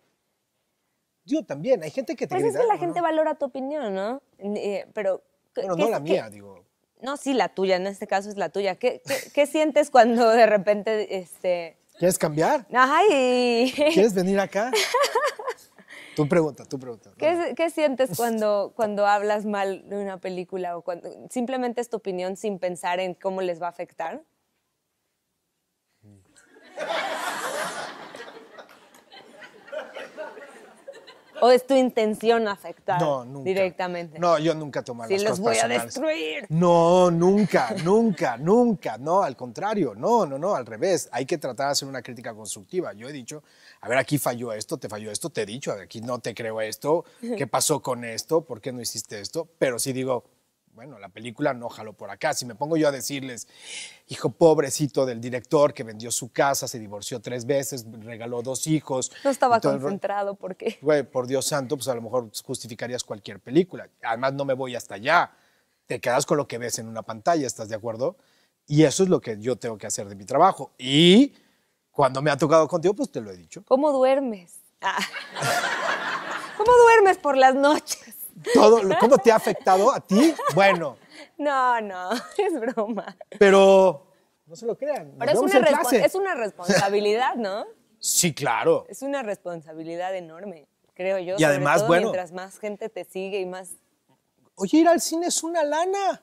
Yo también, hay gente que te Pues Pero es que la gente valora tu opinión, ¿no? Eh, pero... no la mía, digo. No, sí, la tuya, en este caso es la tuya. ¿Qué, qué sientes cuando de repente, este... ¿Quieres cambiar? Ay. ¿Quieres venir acá? Tú pregunta, tú pregunta. ¿Qué, sientes cuando, cuando hablas mal de una película o cuando simplemente es tu opinión sin pensar en cómo les va a afectar? Mm. ¿O es tu intención afectar directamente? No, yo nunca tomo las cosas los voy a destruir. No, nunca, nunca, nunca. No, al contrario, no, no, no, al revés. Hay que tratar de hacer una crítica constructiva. Yo he dicho, a ver, aquí falló esto, te falló esto, te he dicho, a aquí no te creo esto, ¿qué pasó con esto? ¿Por qué no hiciste esto? Pero sí digo, bueno, la película no jaló por acá. Si me pongo yo a decirles, hijo pobrecito del director que vendió su casa, se divorció tres veces, regaló dos hijos. No estaba concentrado porque... Güey, por Dios santo, pues a lo mejor justificarías cualquier película. Además, no me voy hasta allá. Te quedas con lo que ves en una pantalla, ¿estás de acuerdo? Y eso es lo que yo tengo que hacer de mi trabajo. Y cuando me ha tocado contigo, pues te lo he dicho. ¿Cómo duermes? Ah. ¿Cómo duermes por las noches? todo, ¿Cómo te ha afectado a ti? Bueno. No, no, es broma. Pero no se lo crean. es una, responsabilidad, ¿no? Sí, claro. Es una responsabilidad enorme, creo yo. Y además, bueno. Mientras más gente te sigue y más. Oye, ir al cine es una lana.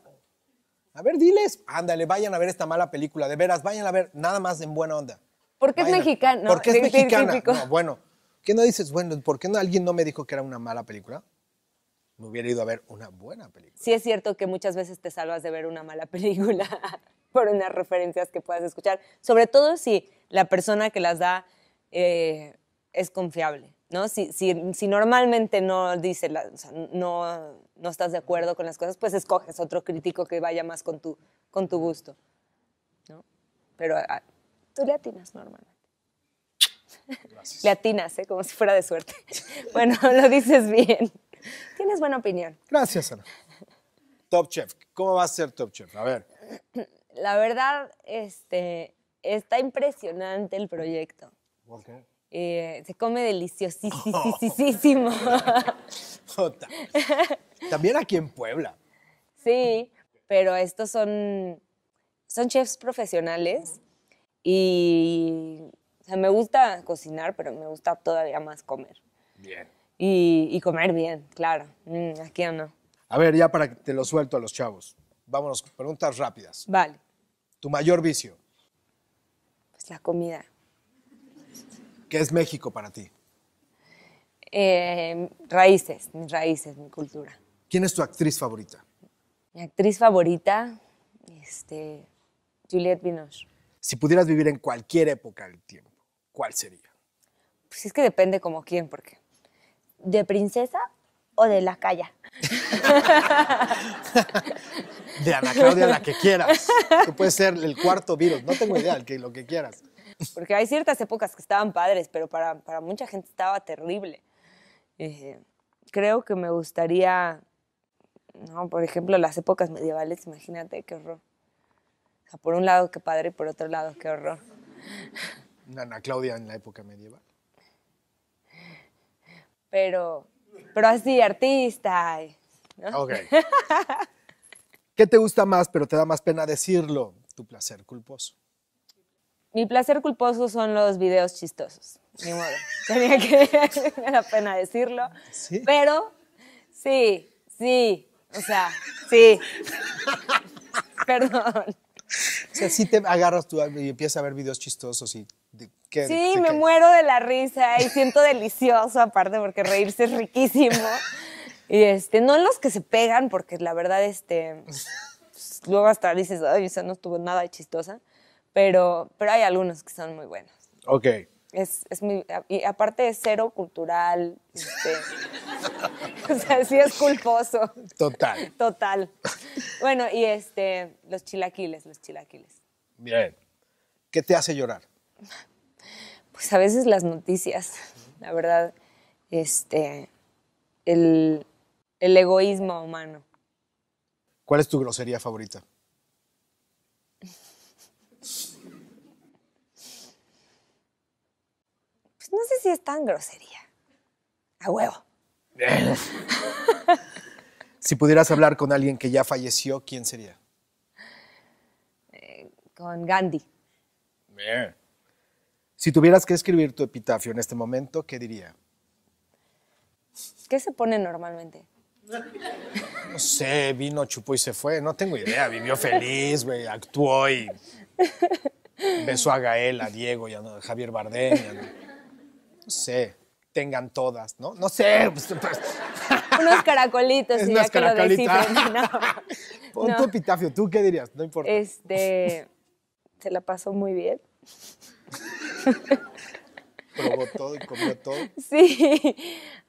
A ver, diles, ándale, vayan a ver esta mala película, de veras, vayan a ver, nada más en buena onda. Porque es mexicana. Porque es mexicana. bueno, ¿qué no dices? Bueno, ¿por qué no alguien no me dijo que era una mala película? me hubiera ido a ver una buena película. Sí es cierto que muchas veces te salvas de ver una mala película por unas referencias que puedas escuchar, sobre todo si la persona que las da eh, es confiable, ¿no? Si, si, si normalmente no dice, no, no estás de acuerdo con las cosas, pues escoges otro crítico que vaya más con tu, con tu gusto, ¿no? Pero ah, tú le atinas normalmente. Le atinas, ¿eh? como si fuera de suerte. bueno, lo dices bien. Tienes buena opinión. Gracias, Ana. Top Chef, ¿cómo va a ser Top Chef? A ver. La verdad, este, está impresionante el proyecto. ¿Por qué? Eh, se come deliciosísimo. También aquí en Puebla. Sí, pero estos son, son chefs profesionales y o sea, me gusta cocinar, pero me gusta todavía más comer. Bien y, comer bien, claro. Mm, aquí o no. A ver, ya para que te lo suelto a los chavos. Vámonos, preguntas rápidas. Vale. ¿Tu mayor vicio? Pues la comida. ¿Qué es México para ti? Eh, raíces, mis raíces, mi cultura. ¿Quién es tu actriz favorita? Mi actriz favorita, este, Juliette Binoche. Si pudieras vivir en cualquier época del tiempo, ¿cuál sería? Pues es que depende como quién, porque de princesa o de la calle de Ana Claudia, la que quieras. Tú puedes ser el cuarto virus, no tengo idea, que, lo que quieras. Porque hay ciertas épocas que estaban padres, pero para, mucha gente estaba terrible. Eh, creo que me gustaría, no, por ejemplo, las épocas medievales, imagínate qué horror. por un lado qué padre, y por otro lado qué horror. Ana Claudia en la época medieval pero, pero así, artista. Ok. ¿Qué te gusta más, pero te da más pena decirlo? Tu placer culposo. Mi placer culposo son los videos chistosos. Ni modo. Tenía que. tener la pena decirlo. ¿Sí? Pero, sí, sí. O sea, sí. Perdón. O sea, sí te agarras tú y empiezas a ver videos chistosos y Sí, me muero de la risa y siento delicioso aparte porque reírse es riquísimo. Y este, no los que se pegan porque la verdad, este, pues, luego hasta dices, ay, esa no estuvo nada de chistosa, pero, pero hay algunos que son muy buenos. Ok. Es, es muy, y aparte es cero cultural, este, o sea, sí es culposo. Total. Total. Bueno, y este, los chilaquiles, los chilaquiles. Bien. ¿Qué te hace llorar? pues a veces las noticias, la verdad, este, el, el egoísmo humano. ¿Cuál es tu grosería favorita? Pues no sé si es tan grosería. A huevo. si pudieras hablar con alguien que ya falleció, ¿quién sería? Eh, con Gandhi. Bien. Si tuvieras que escribir tu epitafio en este momento, ¿qué diría? ¿Qué se pone normalmente? No sé, vino, chupó y se fue. No tengo idea. Vivió feliz, güey, actuó y besó a Gael, a Diego y a Javier Bardem. No sé, tengan todas, ¿no? No sé. Pues, pues. Unos caracolitos y ya que lo Pon tu epitafio. ¿Tú qué dirías? No importa. Este, se la pasó muy bien. Probó todo y comió todo. Sí,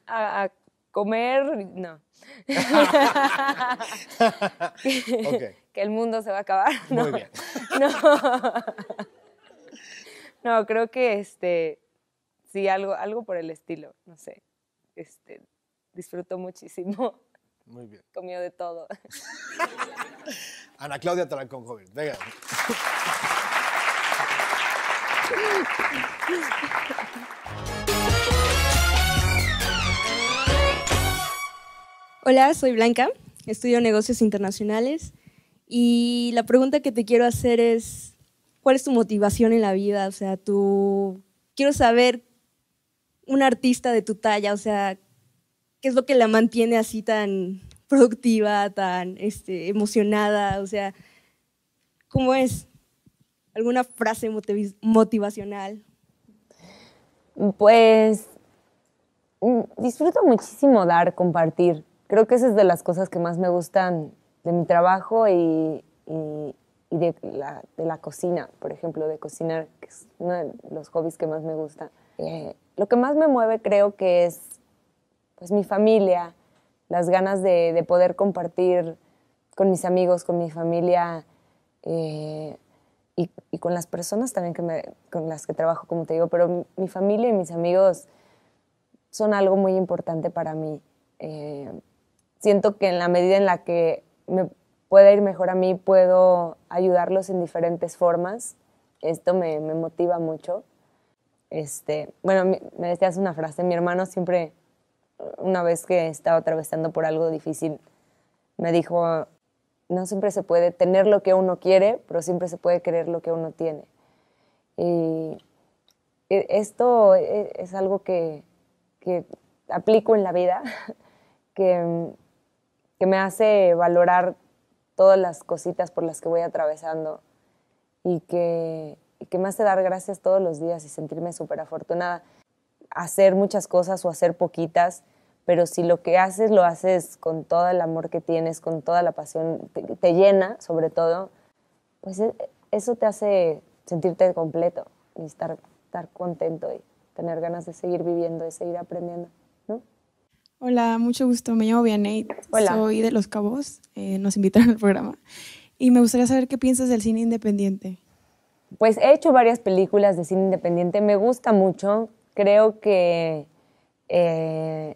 a, comer, no. Que el mundo se va a acabar. No, Muy bien. No. no, creo que este, sí, algo, algo por el estilo, no sé. Este, disfruto muchísimo. Muy bien. Comió de todo. Ana Claudia Talancón venga. Hola, soy Blanca, estudio negocios internacionales y la pregunta que te quiero hacer es, ¿cuál es tu motivación en la vida? O sea, tú, quiero saber, un artista de tu talla, o sea, ¿qué es lo que la mantiene así tan productiva, tan este, emocionada? O sea, ¿cómo es? alguna frase motivacional. Pues mm, disfruto muchísimo dar, compartir. Creo que esa es de las cosas que más me gustan de mi trabajo y, de, la, cocina, por ejemplo, de cocinar, que es uno de los hobbies que más me gusta. Eh, lo que más me mueve creo que es pues, mi familia, las ganas de, poder compartir con mis amigos, con mi familia, eh, y, con las personas también que me, con las que trabajo, como te digo, pero mi familia y mis amigos son algo muy importante para mí. Eh, siento que en la medida en la que me pueda ir mejor a mí, puedo ayudarlos en diferentes formas. Esto me, me motiva mucho. Este, bueno, me decías una frase, mi hermano siempre, una vez que estaba atravesando por algo difícil, me dijo, no siempre se puede tener lo que uno quiere, pero siempre se puede querer lo que uno tiene. Y e, esto e, es algo que, aplico en la vida, que, me hace valorar todas las cositas por las que voy atravesando y que, y que me hace dar gracias todos los días y sentirme súper afortunada. Hacer muchas cosas o hacer poquitas pero si lo que haces lo haces con todo el amor que tienes, con toda la pasión, te, llena sobre todo, pues e, eso te hace sentirte completo y estar, estar contento y tener ganas de seguir viviendo y seguir aprendiendo. Hola, mucho gusto. Me llamo Vianey. Hola. Soy de Los Cabos. Eh, nos invitaron al programa. Y me gustaría saber qué piensas del cine independiente. Pues he hecho varias películas de cine independiente. Me gusta mucho. Creo que eh,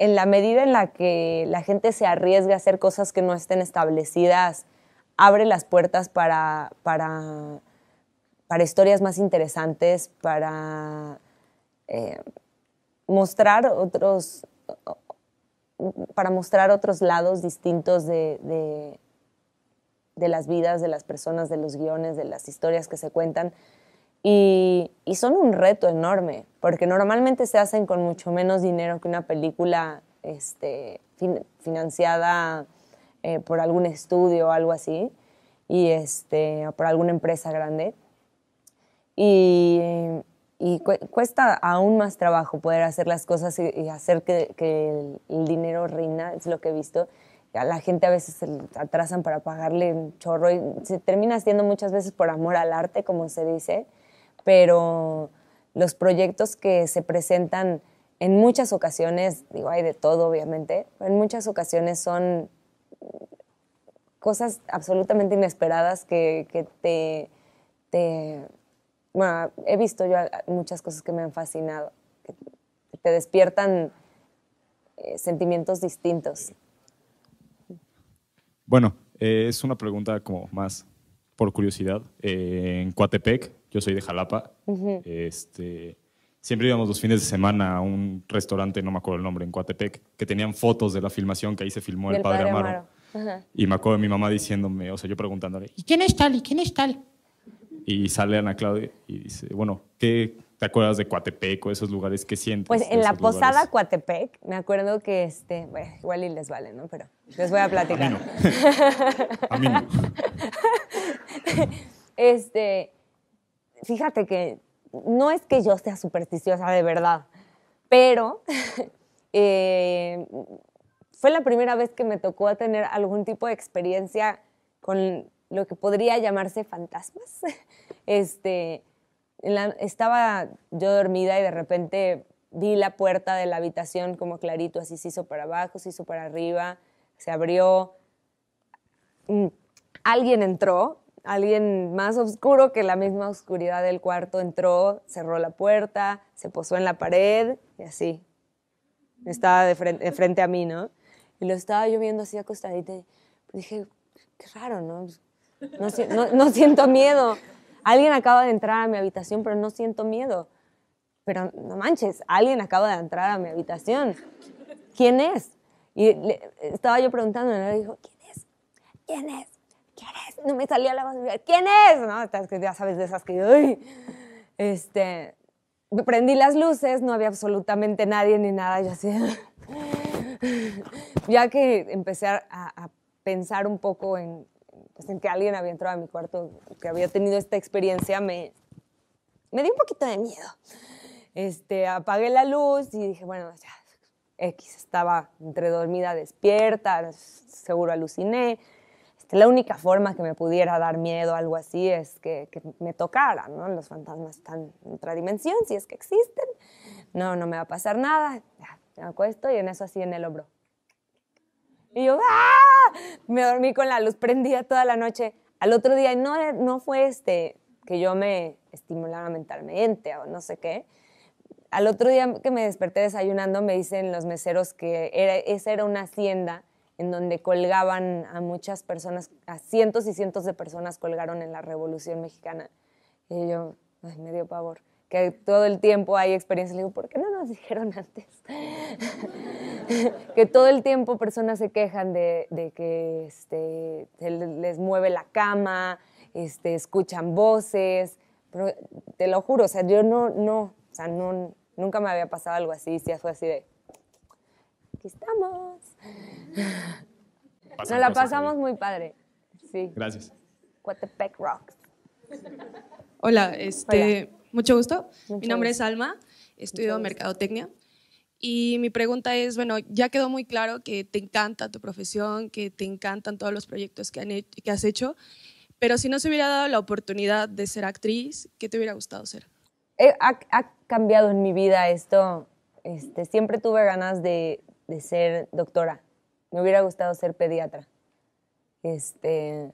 en la medida en la que la gente se arriesga a hacer cosas que no estén establecidas, abre las puertas para, para, para historias más interesantes, para eh, mostrar otros para mostrar otros lados distintos de, de, las vidas de las personas, de los guiones, de las historias que se cuentan. Y, son un reto enorme, porque normalmente se hacen con mucho menos dinero que una película este, financiada eh, por algún estudio o algo así, y este, por alguna empresa grande. Y, cuesta aún más trabajo poder hacer las cosas y, hacer que, el, dinero reina, es lo que he visto. A la gente a veces se atrasan para pagarle un chorro y se termina haciendo muchas veces por amor al arte, como se dice pero los proyectos que se presentan en muchas ocasiones, digo, hay de todo obviamente, en muchas ocasiones son cosas absolutamente inesperadas que, te, Bueno, he visto yo muchas cosas que me han fascinado, que te despiertan eh, sentimientos distintos. Bueno, eh, es una pregunta como más por curiosidad. Eh, en Coatepec yo soy de Jalapa. este, siempre íbamos los fines de semana a un restaurante, no me acuerdo el nombre, en Coatepec, que tenían fotos de la filmación que ahí se filmó el padre, Amaro. Y me acuerdo de mi mamá diciéndome, o sea, yo preguntándole, ¿y quién es tal? ¿Y quién es tal? Y sale Ana Claudia y dice, bueno, ¿qué te acuerdas de Coatepec o esos lugares que sientes? Pues en la posada Cuatepec, Coatepec, me acuerdo que, este, bueno, igual y les vale, ¿no? Pero les voy a platicar. A mí este, Fíjate que no es que yo sea supersticiosa de verdad, pero eh, fue la primera vez que me tocó tener algún tipo de experiencia con lo que podría llamarse fantasmas. Este, estaba yo dormida y de repente vi la puerta de la habitación como clarito, así se hizo para abajo, se hizo para arriba, se abrió. Mm, alguien entró alguien más oscuro que la misma oscuridad del cuarto entró, cerró la puerta, se posó en la pared y así. Estaba de frente, a mí, ¿no? Y lo estaba yo viendo así acostadita y dije, qué raro, ¿no? No, siento miedo. Alguien acaba de entrar a mi habitación, pero no siento miedo. Pero no manches, alguien acaba de entrar a mi habitación. ¿Quién es? Y estaba yo preguntando, y dijo, ¿quién es? ¿Quién es? ¿quién es? No me salía la voz, ¿quién es? ¿No? Ya sabes de esas que, ¡ay! Este, prendí las luces, no había absolutamente nadie ni nada, ya ya que empecé a, pensar un poco pues, en, que alguien había entrado a mi cuarto, que había tenido esta experiencia, me, me un poquito de miedo. Este, apagué la luz y dije, bueno, ya, X estaba entre dormida, despierta, seguro aluciné la única forma que me pudiera dar miedo, algo así, es que, me tocaran, ¿no? Los fantasmas están en otra dimensión, si es que existen. No, no me va a pasar nada. Me acuesto y en eso así en el hombro. Y yo, ¡ah! Me dormí con la luz prendida toda la noche. Al otro día, no, no fue este, que yo me estimulara mentalmente o no sé qué. Al otro día que me desperté desayunando, me dicen los meseros que esa era una hacienda en donde colgaban a muchas personas, a cientos y cientos de personas colgaron en la Revolución Mexicana. Y yo, ay, me dio pavor. Que todo el tiempo hay experiencias. Le digo, ¿por qué no nos dijeron antes? que todo el tiempo personas se quejan de, que este, se les mueve la cama, este, escuchan voces. Pero te lo juro, o sea, yo no, no, o sea, nunca me había pasado algo así. Si fue así de, aquí estamos. Nos la pasamos muy padre. Sí. Gracias. Coatepec Rocks. Hola, este, mucho gusto. mi nombre es Alma, estudio mercadotecnia. Y mi pregunta es, bueno, ya quedó muy claro que te encanta tu profesión, que te encantan todos los proyectos que, han que has hecho, pero si no se hubiera dado la oportunidad de ser actriz, ¿qué te hubiera gustado ser? Eh, ha, ha cambiado en mi vida esto. Este, siempre tuve ganas de, de ser doctora. Me hubiera gustado ser pediatra. Este,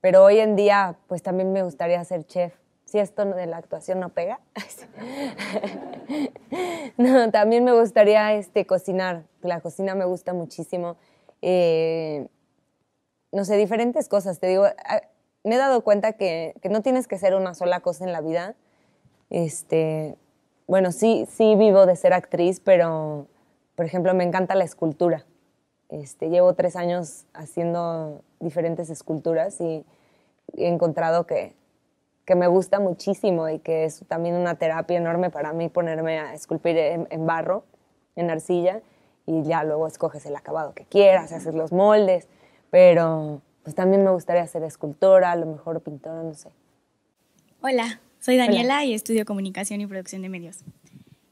pero hoy en día, pues también me gustaría ser chef. Si esto de la actuación no pega. no, también me gustaría este, cocinar. La cocina me gusta muchísimo. Eh, no sé, diferentes cosas. Te digo, ah, me he dado cuenta que, que, no tienes que ser una sola cosa en la vida. Este, bueno, sí, sí vivo de ser actriz, pero por ejemplo, me encanta la escultura. Este, llevo tres años haciendo diferentes esculturas y he encontrado que, que, me gusta muchísimo y que es también una terapia enorme para mí ponerme a esculpir en, barro, en arcilla, y ya luego escoges el acabado que quieras, haces los moldes, pero pues también me gustaría ser escultora, a lo mejor pintora, no sé. Hola, soy Daniela y estudio comunicación y producción de medios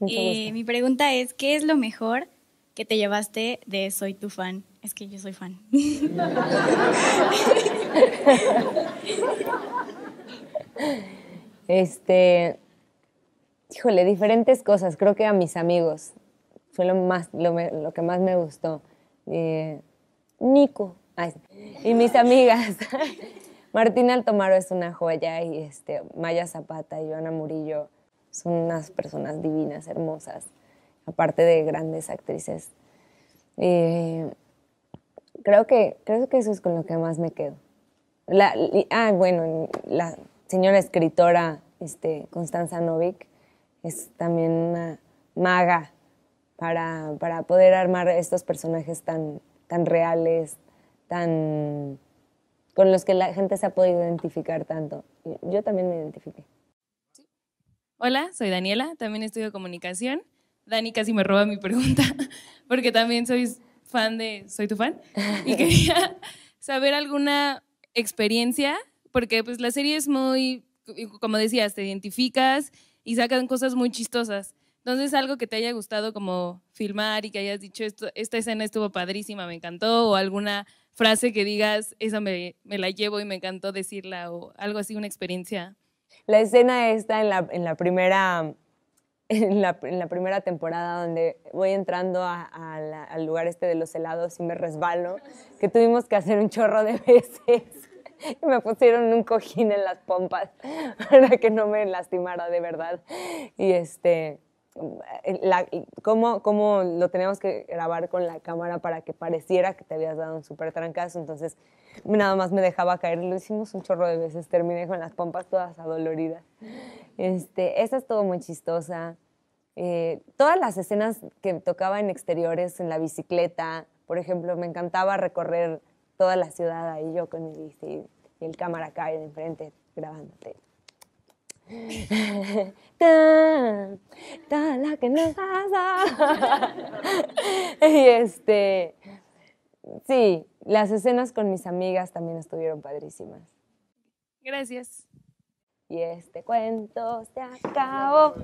mi pregunta es, ¿qué es lo mejor que te llevaste de Soy tu fan? Es que yo soy fan. este, híjole, diferentes cosas. Creo que a mis amigos fue lo, más, lo, que más me gustó. Eh, Nico y mis amigas. Martina Altomaro es una joya y este, Maya Zapata y Joana Murillo son unas personas divinas, hermosas, aparte de grandes actrices. Eh, creo, que, creo que eso es con lo que más me quedo. La, ah, bueno, la señora escritora este, Constanza Novik es también una maga para, para, poder armar estos personajes tan, tan reales, tan con los que la gente se ha podido identificar tanto. Yo también me identifiqué. Hola, soy Daniela, también estudio comunicación. Dani casi me roba mi pregunta, porque también soy fan de, soy tu fan, y quería saber alguna experiencia, porque pues la serie es muy, como decías, te identificas y sacan cosas muy chistosas. Entonces, algo que te haya gustado como filmar y que hayas dicho, esto, esta escena estuvo padrísima, me encantó, o alguna frase que digas, esa me, me la llevo y me encantó decirla, o algo así, una experiencia la escena está en la, en la primera... En la, primera temporada donde voy entrando al lugar este de los helados y me resbalo, que tuvimos que hacer un chorro de veces y me pusieron un cojín en las pompas para que no me lastimara de verdad. Y este, eh, la, cómo, lo teníamos que grabar con la cámara para que pareciera que te habías dado un súper trancazo. Entonces, nada más me dejaba caer. Lo hicimos un chorro de veces. Terminé con las pompas todas adoloridas. Este, esa todo muy chistosa. Eh, todas las escenas que tocaba en exteriores, en la bicicleta, por ejemplo, me encantaba recorrer toda la ciudad ahí yo con mi bici y el cámara acá de enfrente grabándote. la que nos pasa. y este, sí, las escenas con mis amigas también estuvieron padrísimas. Gracias. Y este cuento se acabó.